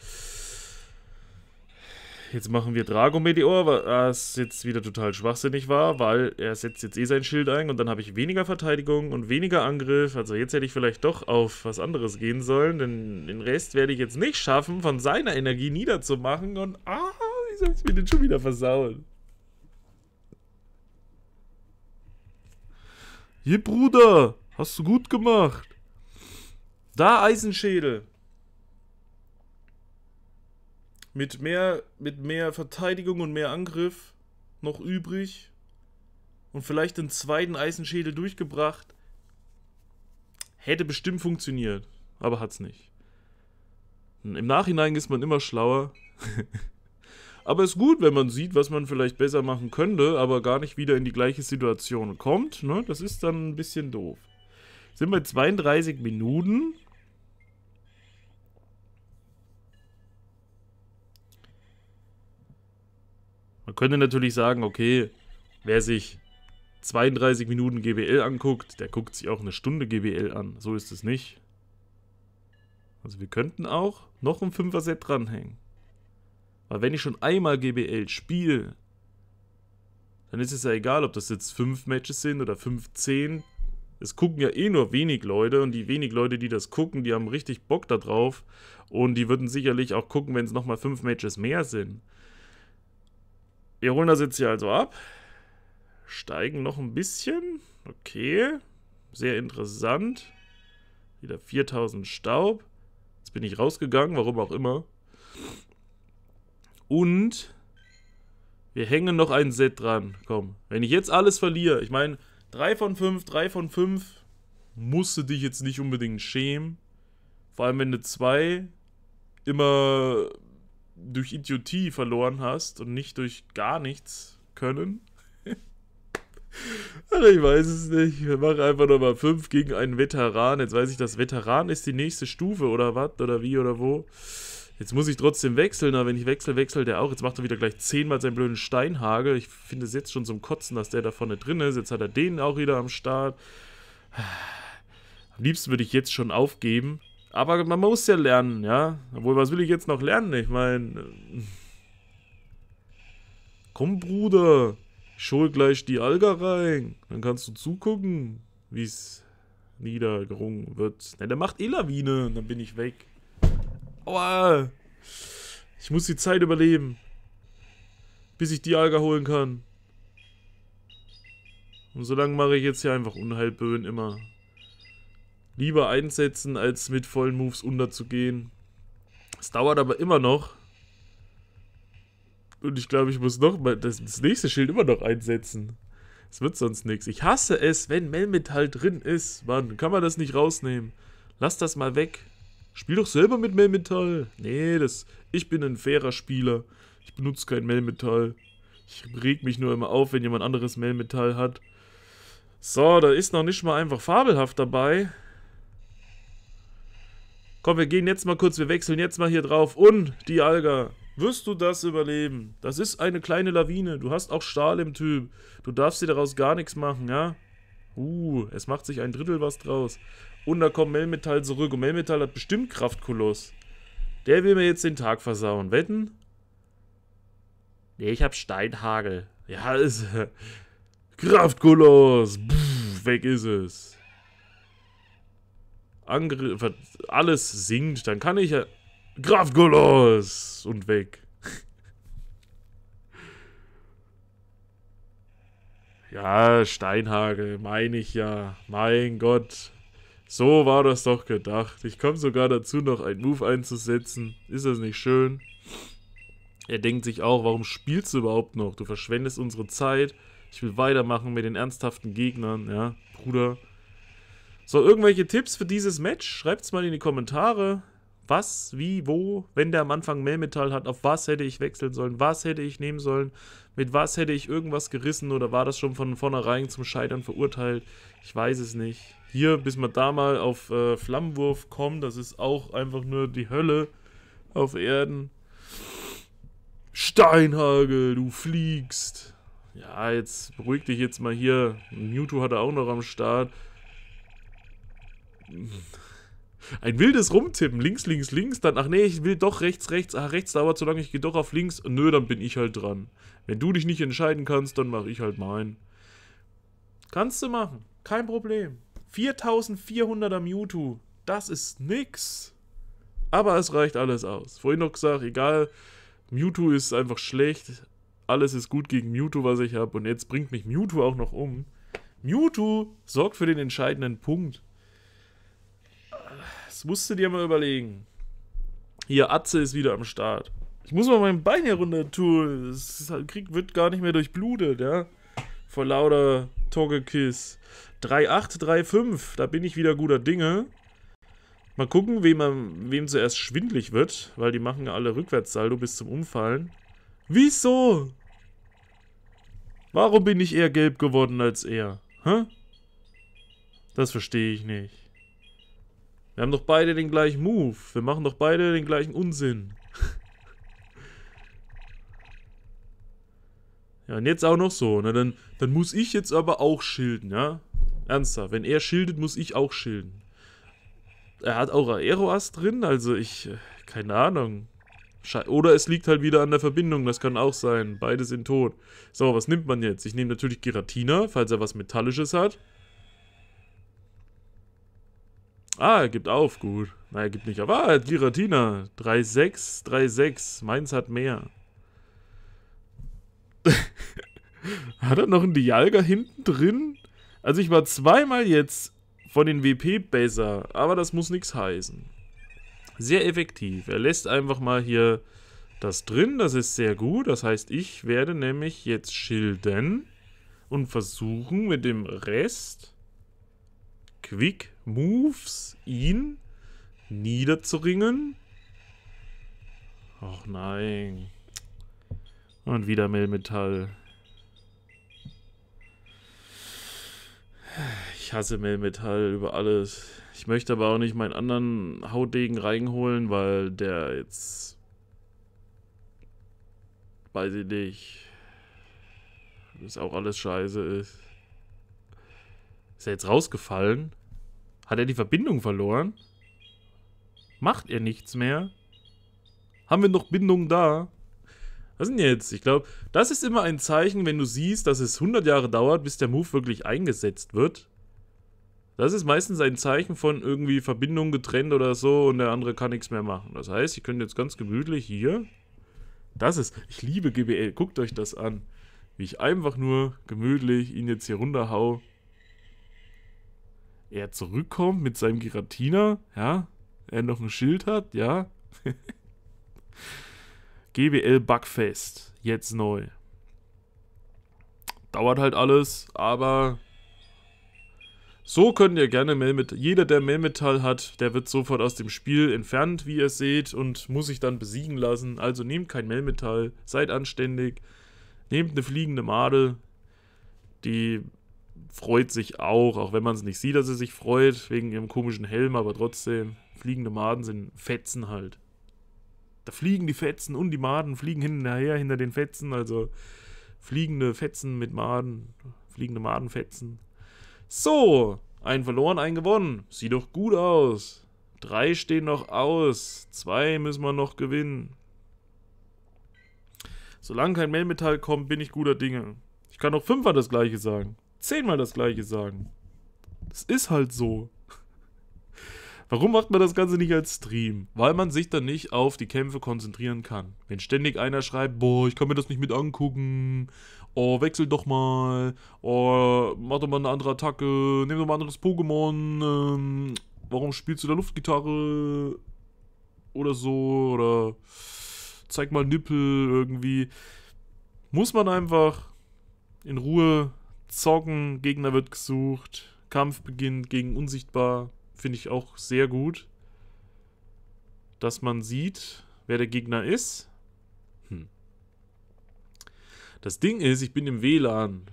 Jetzt machen wir Drago-Meteor, was jetzt wieder total schwachsinnig war, weil er setzt jetzt eh sein Schild ein und dann habe ich weniger Verteidigung und weniger Angriff. Also jetzt hätte ich vielleicht doch auf was anderes gehen sollen, denn den Rest werde ich jetzt nicht schaffen, von seiner Energie niederzumachen und ah, wie soll es mir denn schon wieder versauen. Hier, Bruder, hast du gut gemacht. Da, Eisenschädel. Mit mehr, mit mehr Verteidigung und mehr Angriff noch übrig. Und vielleicht den zweiten Eisenschädel durchgebracht. Hätte bestimmt funktioniert, aber hat's nicht. Im Nachhinein ist man immer schlauer. Aber es ist gut, wenn man sieht, was man vielleicht besser machen könnte, aber gar nicht wieder in die gleiche Situation kommt. Ne? Das ist dann ein bisschen doof. Sind wir 32 Minuten. Man könnte natürlich sagen, okay, wer sich 32 Minuten GBL anguckt, der guckt sich auch eine Stunde GBL an. So ist es nicht. Also wir könnten auch noch ein 5er-Set dranhängen. Weil wenn ich schon einmal GBL spiele, dann ist es ja egal, ob das jetzt fünf Matches sind oder fünf, zehn. Es gucken ja eh nur wenig Leute und die wenig Leute, die das gucken, die haben richtig Bock da drauf und die würden sicherlich auch gucken, wenn es nochmal fünf Matches mehr sind. Wir holen das jetzt hier also ab, steigen noch ein bisschen, okay, sehr interessant. Wieder 4000 Staub. Jetzt bin ich rausgegangen, warum auch immer. Und wir hängen noch ein Set dran. Komm, wenn ich jetzt alles verliere, ich meine, 3 von 5, 3 von 5, musst du dich jetzt nicht unbedingt schämen. Vor allem, wenn du 2 immer durch Idiotie verloren hast und nicht durch gar nichts können. Also ich weiß es nicht. Wir machen einfach nochmal 5 gegen einen Veteran. Jetzt weiß ich, das Veteran ist die nächste Stufe oder was? Oder wie oder wo? Jetzt muss ich trotzdem wechseln, aber wenn ich wechsle, wechselt der auch. Jetzt macht er wieder gleich zehnmal seinen blöden Steinhagel. Ich finde es jetzt schon zum Kotzen, dass der da vorne drin ist. Jetzt hat er den auch wieder am Start. Am liebsten würde ich jetzt schon aufgeben. Aber man muss ja lernen, ja. Obwohl, was will ich jetzt noch lernen? Ich meine... Äh, komm, Bruder. Ich hol gleich die Alga rein. Dann kannst du zugucken, wie es niedergerungen wird. Na, der macht eh Lawine. Dann bin ich weg. Aua. Ich muss die Zeit überleben. Bis ich die Alga holen kann. Und solange mache ich jetzt hier einfach Unheilböen immer. Lieber einsetzen, als mit vollen Moves unterzugehen. Es dauert aber immer noch. Und ich glaube, ich muss noch mal das, das nächste Schild immer noch einsetzen. Es wird sonst nichts. Ich hasse es, wenn Melmetall drin ist. Mann, kann man das nicht rausnehmen? Lass das mal weg. Spiel doch selber mit Melmetall. Nee, das, ich bin ein fairer Spieler. Ich benutze kein Melmetall. Ich reg mich nur immer auf, wenn jemand anderes Melmetall hat. So, da ist noch nicht mal einfach fabelhaft dabei. Komm, wir gehen jetzt mal kurz, wir wechseln jetzt mal hier drauf. Und, die Alga, wirst du das überleben? Das ist eine kleine Lawine. Du hast auch Stahl im Typ. Du darfst dir daraus gar nichts machen, ja? Uh, es macht sich ein Drittel was draus. Und da kommt Melmetal zurück. Und Melmetal hat bestimmt Kraftkoloss. Der will mir jetzt den Tag versauen. Wetten? Nee, ich hab Steinhagel. Ja, ist. Kraftkoloss! Pff, weg ist es. Angriff. Alles sinkt. Dann kann ich ja. Kraftkoloss! Und weg. Ja, Steinhagel, meine ich ja. Mein Gott. So war das doch gedacht. Ich komme sogar dazu, noch einen Move einzusetzen. Ist das nicht schön? Er denkt sich auch, warum spielst du überhaupt noch? Du verschwendest unsere Zeit. Ich will weitermachen mit den ernsthaften Gegnern, ja, Bruder. So, irgendwelche Tipps für dieses Match? Schreibt's mal in die Kommentare was, wie, wo, wenn der am Anfang Melmetal hat, auf was hätte ich wechseln sollen, was hätte ich nehmen sollen, mit was hätte ich irgendwas gerissen oder war das schon von vornherein zum Scheitern verurteilt? Ich weiß es nicht. Hier, bis man da mal auf äh, Flammenwurf kommt, das ist auch einfach nur die Hölle auf Erden. Steinhagel, du fliegst. Ja, jetzt beruhig dich jetzt mal hier. Mewtwo hat er auch noch am Start. Ein wildes Rumtippen, links, links, links, dann, ach nee, ich will doch rechts, rechts, ach rechts dauert zu lange, ich gehe doch auf links, nö, dann bin ich halt dran. Wenn du dich nicht entscheiden kannst, dann mache ich halt meinen. Kannst du machen, kein Problem. 4400er Mewtwo, das ist nix. Aber es reicht alles aus. Vorhin noch gesagt, egal, Mewtwo ist einfach schlecht, alles ist gut gegen Mewtwo, was ich habe und jetzt bringt mich Mewtwo auch noch um. Mewtwo sorgt für den entscheidenden Punkt. Das musst du dir mal überlegen. Hier, Atze ist wieder am Start. Ich muss mal mein Bein hier runter tun. Das halt, Krieg wird gar nicht mehr durchblutet, ja. Vor lauter Togekiss. 3835, da bin ich wieder guter Dinge. Mal gucken, wem, man, wem zuerst schwindlig wird, weil die machen ja alle Rückwärtssaldo bis zum Umfallen. Wieso? Warum bin ich eher gelb geworden als er? Hä? Das verstehe ich nicht. Wir haben doch beide den gleichen Move. Wir machen doch beide den gleichen Unsinn. ja, und jetzt auch noch so. Na, ne? dann, dann muss ich jetzt aber auch schilden, ja? Ernsthaft, wenn er schildet, muss ich auch schilden. Er hat auch Aeroas drin, also ich... Äh, keine Ahnung. Oder es liegt halt wieder an der Verbindung, das kann auch sein. Beide sind tot. So, was nimmt man jetzt? Ich nehme natürlich Giratina, falls er was Metallisches hat. Ah, er gibt auf, gut. Na, er gibt nicht auf. Ah, er hat Giratina. 3-6, 3-6. Meins hat mehr. hat er noch einen Dialga hinten drin? Also ich war zweimal jetzt von den WP besser, aber das muss nichts heißen. Sehr effektiv. Er lässt einfach mal hier das drin, das ist sehr gut. Das heißt, ich werde nämlich jetzt schilden und versuchen mit dem Rest Quick Moves, ihn niederzuringen. Och nein. Und wieder Melmetall. Ich hasse Melmetall über alles. Ich möchte aber auch nicht meinen anderen Hautdegen reinholen, weil der jetzt... Weiß ich nicht. Das auch alles scheiße ist. Ist er jetzt rausgefallen? Hat er die Verbindung verloren? Macht er nichts mehr? Haben wir noch Bindungen da? Was denn jetzt? Ich glaube, das ist immer ein Zeichen, wenn du siehst, dass es 100 Jahre dauert, bis der Move wirklich eingesetzt wird. Das ist meistens ein Zeichen von irgendwie Verbindung getrennt oder so und der andere kann nichts mehr machen. Das heißt, ich könnte jetzt ganz gemütlich hier... Das ist... Ich liebe GBL. Guckt euch das an. Wie ich einfach nur gemütlich ihn jetzt hier runterhau er zurückkommt mit seinem Giratina, ja, er noch ein Schild hat, ja. GBL Bugfest, jetzt neu. Dauert halt alles, aber so könnt ihr gerne Melmetall, jeder der Melmetall hat, der wird sofort aus dem Spiel entfernt, wie ihr seht, und muss sich dann besiegen lassen. Also nehmt kein Melmetall, seid anständig, nehmt eine fliegende Made, die freut sich auch, auch wenn man es nicht sieht, dass sie sich freut, wegen ihrem komischen Helm, aber trotzdem, fliegende Maden sind Fetzen halt. Da fliegen die Fetzen und die Maden fliegen hinterher, hinter den Fetzen, also fliegende Fetzen mit Maden, fliegende Madenfetzen. So, ein verloren, ein gewonnen. Sieht doch gut aus. Drei stehen noch aus. Zwei müssen wir noch gewinnen. Solange kein Melmetall kommt, bin ich guter Dinge. Ich kann auch Fünfer das gleiche sagen zehnmal das gleiche sagen. Das ist halt so. Warum macht man das Ganze nicht als Stream? Weil man sich dann nicht auf die Kämpfe konzentrieren kann. Wenn ständig einer schreibt, boah, ich kann mir das nicht mit angucken, oh, wechsel doch mal, oh, mach doch mal eine andere Attacke, nimm doch mal ein anderes Pokémon, ähm, warum spielst du da Luftgitarre oder so, oder zeig mal Nippel irgendwie. Muss man einfach in Ruhe Zocken, Gegner wird gesucht, Kampf beginnt gegen Unsichtbar, finde ich auch sehr gut. Dass man sieht, wer der Gegner ist. Hm. Das Ding ist, ich bin im WLAN.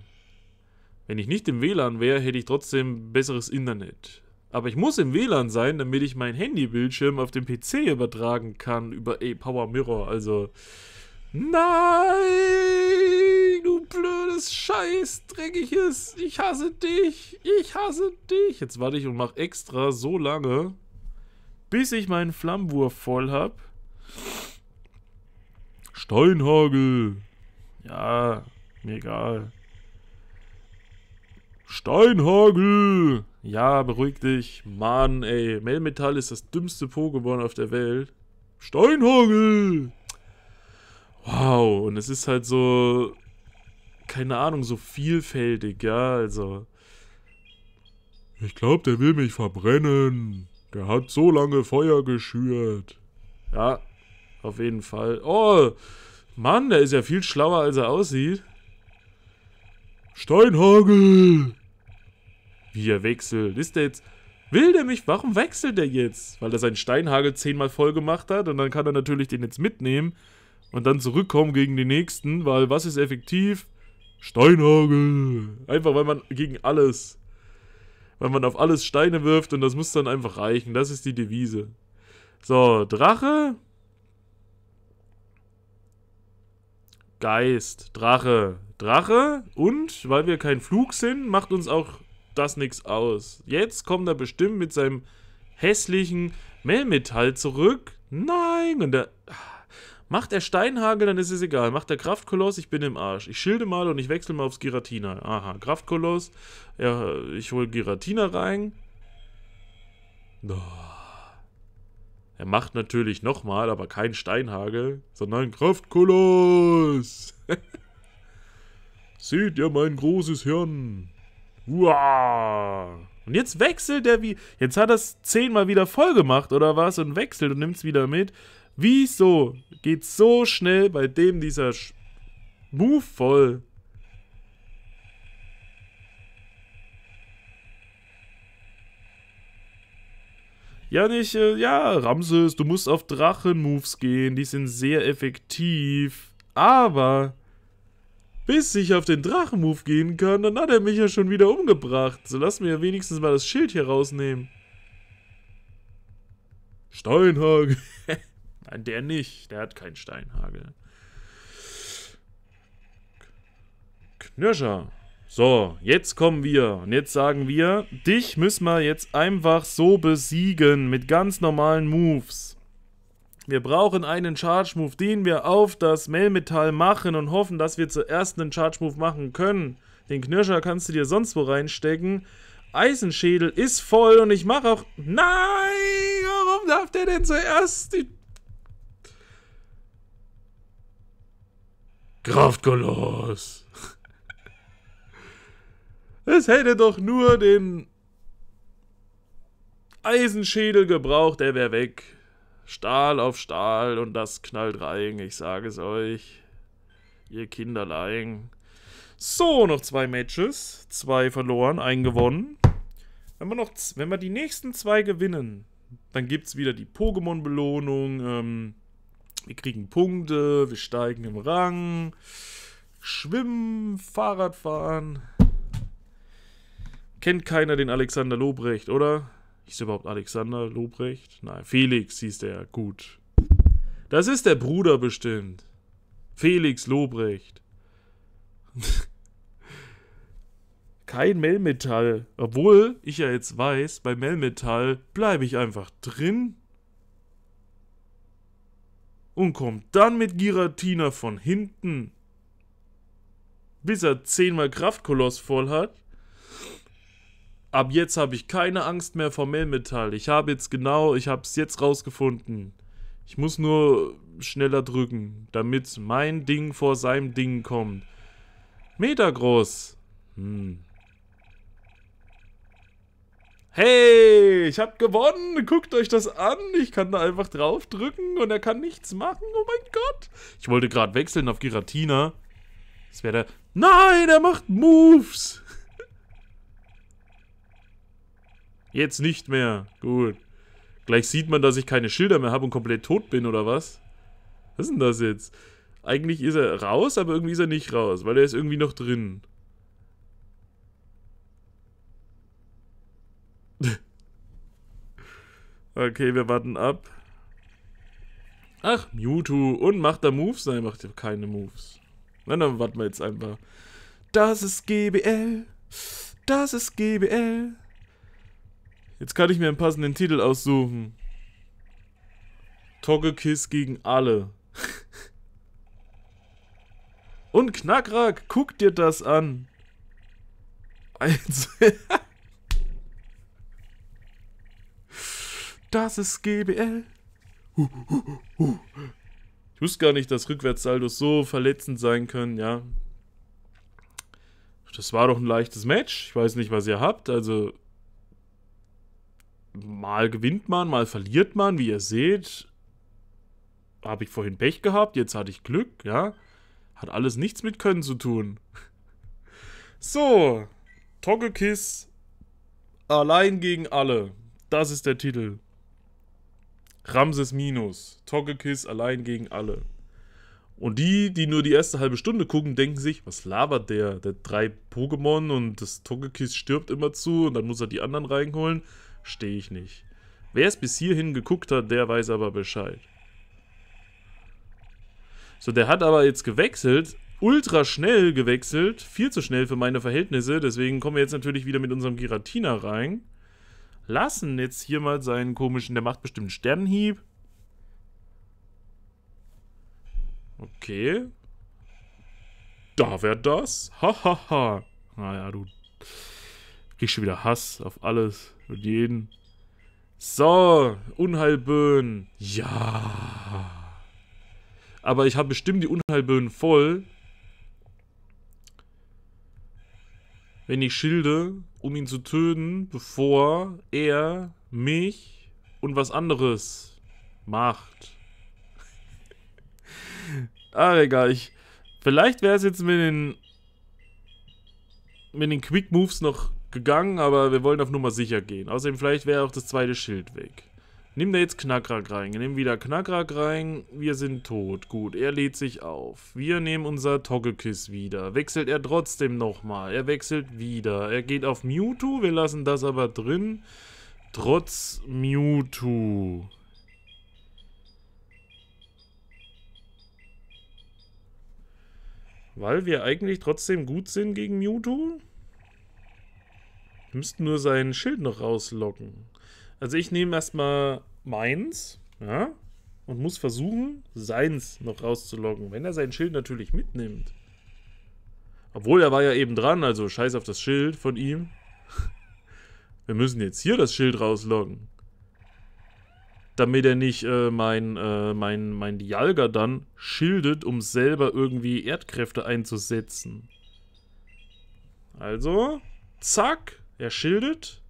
Wenn ich nicht im WLAN wäre, hätte ich trotzdem besseres Internet. Aber ich muss im WLAN sein, damit ich mein Handybildschirm auf den PC übertragen kann über A-Power Mirror. Also, nein! blödes Scheiß, dreckiges, ich hasse dich, ich hasse dich. Jetzt warte ich und mache extra so lange, bis ich meinen Flammenwurf voll habe. Steinhagel. Ja, mir egal. Steinhagel. Ja, beruhig dich. Mann, ey. Melmetall ist das dümmste Pokémon auf der Welt. Steinhagel. Wow, und es ist halt so keine Ahnung, so vielfältig, ja, also. Ich glaube, der will mich verbrennen. Der hat so lange Feuer geschürt. Ja, auf jeden Fall. Oh, Mann, der ist ja viel schlauer, als er aussieht. Steinhagel! Wie er wechselt. Ist der jetzt... Will der mich? Warum wechselt der jetzt? Weil er seinen Steinhagel zehnmal voll gemacht hat und dann kann er natürlich den jetzt mitnehmen und dann zurückkommen gegen den nächsten, weil was ist effektiv? Steinhagel. Einfach, weil man gegen alles, weil man auf alles Steine wirft und das muss dann einfach reichen. Das ist die Devise. So, Drache. Geist, Drache, Drache und weil wir kein Flug sind, macht uns auch das nichts aus. Jetzt kommt er bestimmt mit seinem hässlichen Mellmetall zurück. Nein, und der... Ah, Macht er Steinhagel, dann ist es egal. Macht er Kraftkoloss, ich bin im Arsch. Ich schilde mal und ich wechsle mal aufs Giratina. Aha, Kraftkoloss. Ja, ich hole Giratina rein. Oh. Er macht natürlich nochmal, aber kein Steinhagel, sondern Kraftkoloss. Seht ihr mein großes Hirn? Uah. Und jetzt wechselt er wie. Jetzt hat er es zehnmal wieder voll gemacht, oder was? Und wechselt und nimmt es wieder mit. Wieso? geht so schnell bei dem dieser Sch Move voll. Ja, nicht, äh, ja, Ramses, du musst auf Drachen-Moves gehen, die sind sehr effektiv. Aber, bis ich auf den Drachen-Move gehen kann, dann hat er mich ja schon wieder umgebracht. So lass mir ja wenigstens mal das Schild hier rausnehmen. Steinhag. Der nicht, der hat keinen Steinhagel. Knirscher. So, jetzt kommen wir. Und jetzt sagen wir, dich müssen wir jetzt einfach so besiegen mit ganz normalen Moves. Wir brauchen einen Charge-Move, den wir auf das Melmetall machen und hoffen, dass wir zuerst einen Charge-Move machen können. Den Knirscher kannst du dir sonst wo reinstecken. Eisenschädel ist voll und ich mache auch... Nein! Warum darf der denn zuerst die Kraftkoloss. Es hätte doch nur den Eisenschädel gebraucht, der wäre weg. Stahl auf Stahl und das knallt rein, ich sage es euch. Ihr Kinderlein. So, noch zwei Matches. Zwei verloren, ein gewonnen. Wenn wir, noch, wenn wir die nächsten zwei gewinnen, dann gibt es wieder die Pokémon-Belohnung. Ähm, wir kriegen Punkte, wir steigen im Rang, Schwimmen, Fahrrad fahren. Kennt keiner den Alexander Lobrecht, oder? Hieß überhaupt Alexander Lobrecht? Nein, Felix hieß der, gut. Das ist der Bruder bestimmt. Felix Lobrecht. Kein Melmetall. Obwohl ich ja jetzt weiß, bei Melmetall bleibe ich einfach drin und kommt dann mit Giratina von hinten, bis er zehnmal Kraftkoloss voll hat. Ab jetzt habe ich keine Angst mehr vor Melmetall. Ich habe jetzt genau, ich habe es jetzt rausgefunden. Ich muss nur schneller drücken, damit mein Ding vor seinem Ding kommt. Metagross. Hm. Hey, ich hab gewonnen. Guckt euch das an. Ich kann da einfach draufdrücken und er kann nichts machen. Oh mein Gott. Ich wollte gerade wechseln auf Giratina. Das wäre der... Nein, er macht Moves. Jetzt nicht mehr. Gut. Gleich sieht man, dass ich keine Schilder mehr habe und komplett tot bin, oder was? Was ist denn das jetzt? Eigentlich ist er raus, aber irgendwie ist er nicht raus, weil er ist irgendwie noch drin. okay, wir warten ab. Ach, Mewtwo. Und macht er Moves? Nein, macht er keine Moves. Na, dann warten wir jetzt einfach. Das ist GBL. Das ist GBL. Jetzt kann ich mir einen passenden Titel aussuchen. Togekiss gegen alle. Und Knackrack, guck dir das an. Also Das ist GBL. Huh, huh, huh. Ich wusste gar nicht, dass Rückwärtssaldos so verletzend sein können, ja. Das war doch ein leichtes Match. Ich weiß nicht, was ihr habt. Also, mal gewinnt man, mal verliert man, wie ihr seht. Habe ich vorhin Pech gehabt, jetzt hatte ich Glück, ja. Hat alles nichts mit Können zu tun. So, Togekiss allein gegen alle. Das ist der Titel. Ramses Minus, Togekiss allein gegen alle. Und die, die nur die erste halbe Stunde gucken, denken sich, was labert der? Der drei Pokémon und das Togekiss stirbt immer zu und dann muss er die anderen reinholen. Stehe ich nicht. Wer es bis hierhin geguckt hat, der weiß aber Bescheid. So, der hat aber jetzt gewechselt, ultra schnell gewechselt, viel zu schnell für meine Verhältnisse, deswegen kommen wir jetzt natürlich wieder mit unserem Giratina rein lassen jetzt hier mal seinen komischen, der macht bestimmt einen Sternenhieb. Okay. Da wäre das. Hahaha. Ha, ha. Naja, du kriegst schon wieder Hass auf alles und jeden. So, Unheilböen. Ja. Aber ich habe bestimmt die Unheilböen voll. wenn ich schilde, um ihn zu töten, bevor er mich und was anderes macht. ah, egal. Ich, vielleicht wäre es jetzt mit den, mit den Quick Moves noch gegangen, aber wir wollen auf Nummer sicher gehen. Außerdem, vielleicht wäre auch das zweite Schild weg. Nimm da jetzt Knackrack rein. Wir nehmen wieder Knackrack rein. Wir sind tot. Gut, er lädt sich auf. Wir nehmen unser Togekiss wieder. Wechselt er trotzdem nochmal. Er wechselt wieder. Er geht auf Mewtwo. Wir lassen das aber drin. Trotz Mewtwo. Weil wir eigentlich trotzdem gut sind gegen Mewtwo? Wir Müssten nur sein Schild noch rauslocken. Also ich nehme erstmal meins, ja, und muss versuchen, seins noch rauszuloggen, wenn er sein Schild natürlich mitnimmt. Obwohl er war ja eben dran, also scheiß auf das Schild von ihm. Wir müssen jetzt hier das Schild rausloggen. Damit er nicht äh, mein, äh, mein, mein Dialga dann schildet, um selber irgendwie Erdkräfte einzusetzen. Also, zack, er schildet.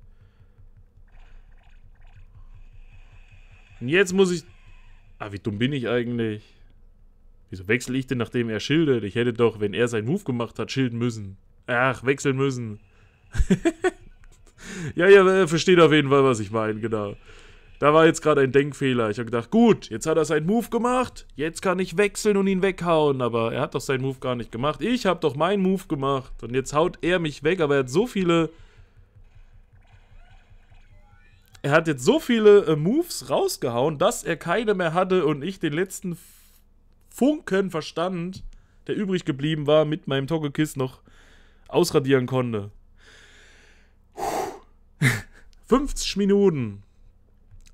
Und jetzt muss ich... Ah, wie dumm bin ich eigentlich? Wieso wechsle ich denn, nachdem er schildert? Ich hätte doch, wenn er seinen Move gemacht hat, schilden müssen. Ach, wechseln müssen. ja, ja, äh, versteht auf jeden Fall, was ich meine, genau. Da war jetzt gerade ein Denkfehler. Ich habe gedacht, gut, jetzt hat er seinen Move gemacht, jetzt kann ich wechseln und ihn weghauen. Aber er hat doch seinen Move gar nicht gemacht. Ich habe doch meinen Move gemacht und jetzt haut er mich weg. Aber er hat so viele er hat jetzt so viele äh, Moves rausgehauen, dass er keine mehr hatte und ich den letzten Funken Verstand, der übrig geblieben war, mit meinem Togekiss noch ausradieren konnte. 50 Minuten.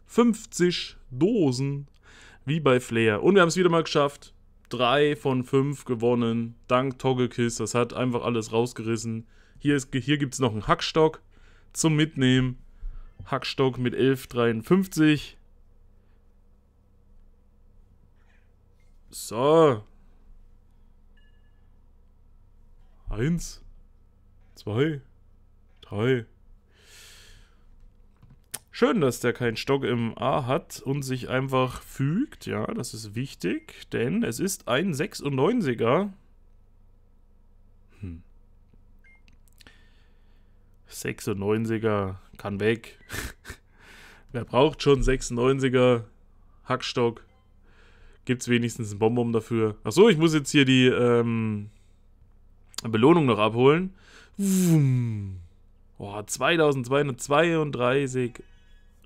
50 Dosen wie bei Flair. Und wir haben es wieder mal geschafft. Drei von fünf gewonnen. Dank Togekiss. Das hat einfach alles rausgerissen. Hier, hier gibt es noch einen Hackstock zum Mitnehmen. Hackstock mit 11,53. So. Eins. Zwei. Drei. Schön, dass der keinen Stock im A hat und sich einfach fügt. Ja, das ist wichtig, denn es ist ein 96er. Hm. 96er kann weg. Wer braucht schon 96er Hackstock? Gibt es wenigstens ein Bonbon dafür? Achso, ich muss jetzt hier die ähm, Belohnung noch abholen. Boah, 2232.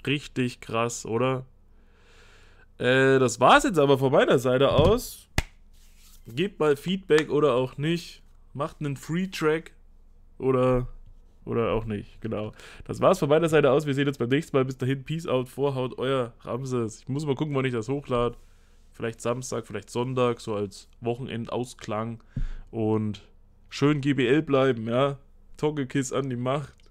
Richtig krass, oder? Äh, das war's jetzt aber von meiner Seite aus. Gebt mal Feedback oder auch nicht. Macht einen Free Track oder oder auch nicht, genau. Das war's von meiner Seite aus. Wir sehen uns beim nächsten Mal. Bis dahin, Peace out, Vorhaut, euer Ramses. Ich muss mal gucken, wann ich das hochlade. Vielleicht Samstag, vielleicht Sonntag, so als Wochenendausklang. Und schön GBL bleiben, ja. Toggekiss an die Macht.